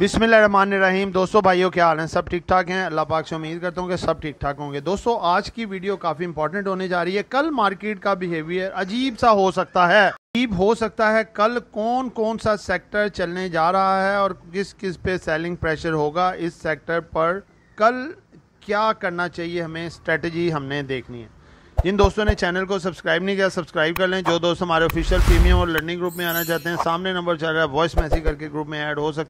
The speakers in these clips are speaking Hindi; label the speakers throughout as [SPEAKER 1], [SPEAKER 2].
[SPEAKER 1] बिसमीम दोस्तों भाइयों क्या हाल हैं सब ठीक ठाक हैं अल्लाह पाक से उम्मीद करता हूँ कि सब ठीक ठाक होंगे दोस्तों आज की वीडियो काफ़ी इंपॉर्टेंट होने जा रही है कल मार्केट का बिहेवियर अजीब सा हो सकता है अजीब हो सकता है कल कौन कौन सा सेक्टर चलने जा रहा है और किस किस पे सेलिंग प्रेशर होगा इस सेक्टर पर कल क्या करना चाहिए हमें स्ट्रेटेजी हमने देखनी है जिन दोस्तों ने चैनल को सब्सक्राइब नहीं किया सब्सक्राइब कर लें जो दोस्त हमारे ऑफिशियल प्रीमियम और लर्निंग ग्रुप में आना चाहते हैं सामने नंबर चल रहा है वॉइस मैसेज करके ग्रुप में ऐड हो सकते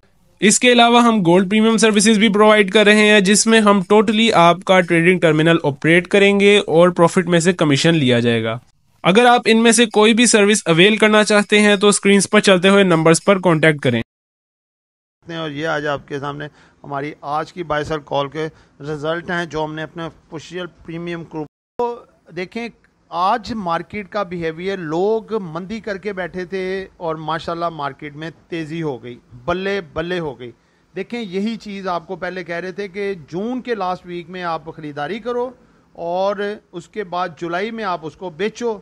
[SPEAKER 2] इसके अलावा हम गोल्ड प्रीमियम सर्विसेज भी प्रोवाइड कर रहे हैं जिसमें हम टोटली आपका ट्रेडिंग टर्मिनल ऑपरेट करेंगे और प्रॉफिट में से कमीशन लिया जाएगा अगर आप इनमें से कोई भी सर्विस अवेल करना चाहते हैं तो स्क्रीन पर चलते हुए नंबर्स पर कॉन्टेक्ट करें
[SPEAKER 1] और ये आज आपके सामने हमारी आज की बाइसर कॉल के रिजल्ट हैं जो हमने अपने प्रीमियम ग्रुप को देखें आज मार्केट का बिहेवियर लोग मंदी करके बैठे थे और माशाल्लाह मार्केट में तेज़ी हो गई बल्ले बल्ले हो गई देखें यही चीज़ आपको पहले कह रहे थे कि जून के लास्ट वीक में आप ख़रीदारी करो और उसके बाद जुलाई में आप उसको बेचो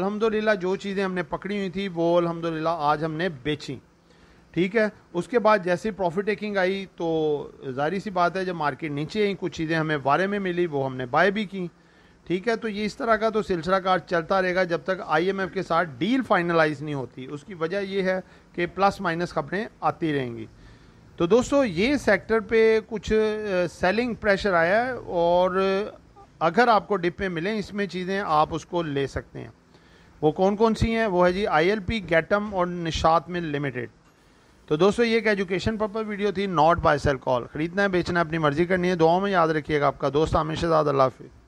[SPEAKER 1] अल्हम्दुलिल्लाह जो चीज़ें हमने पकड़ी हुई थी वो अल्हम्दुलिल्लाह आज हमने बेची ठीक है उसके बाद जैसे प्रॉफिट टेकिंग आई तो जाहिर सी बात है जब मार्केट नीचे आई कुछ चीज़ें हमें बारे में मिली वो हमने बाय भी की ठीक है तो ये इस तरह का तो सिलसिला कार चलता रहेगा जब तक आईएमएफ के साथ डील फाइनलाइज नहीं होती उसकी वजह ये है कि प्लस माइनस खबरें आती रहेंगी तो दोस्तों ये सेक्टर पे कुछ सेलिंग प्रेशर आया है और अगर आपको डिप में मिलें इसमें चीज़ें आप उसको ले सकते हैं वो कौन कौन सी हैं वो है जी आईएलपी गैटम और निशात में लिमिटेड तो दोस्तों ये एक एजुकेशन पर्पज वीडियो थी नॉट बाय सेल कॉल ख़रीदना है बेचना है अपनी मर्जी करनी है दुआओं में याद रखिएगा आपका दोस्त हमेशा ज़्यादा हाफिज़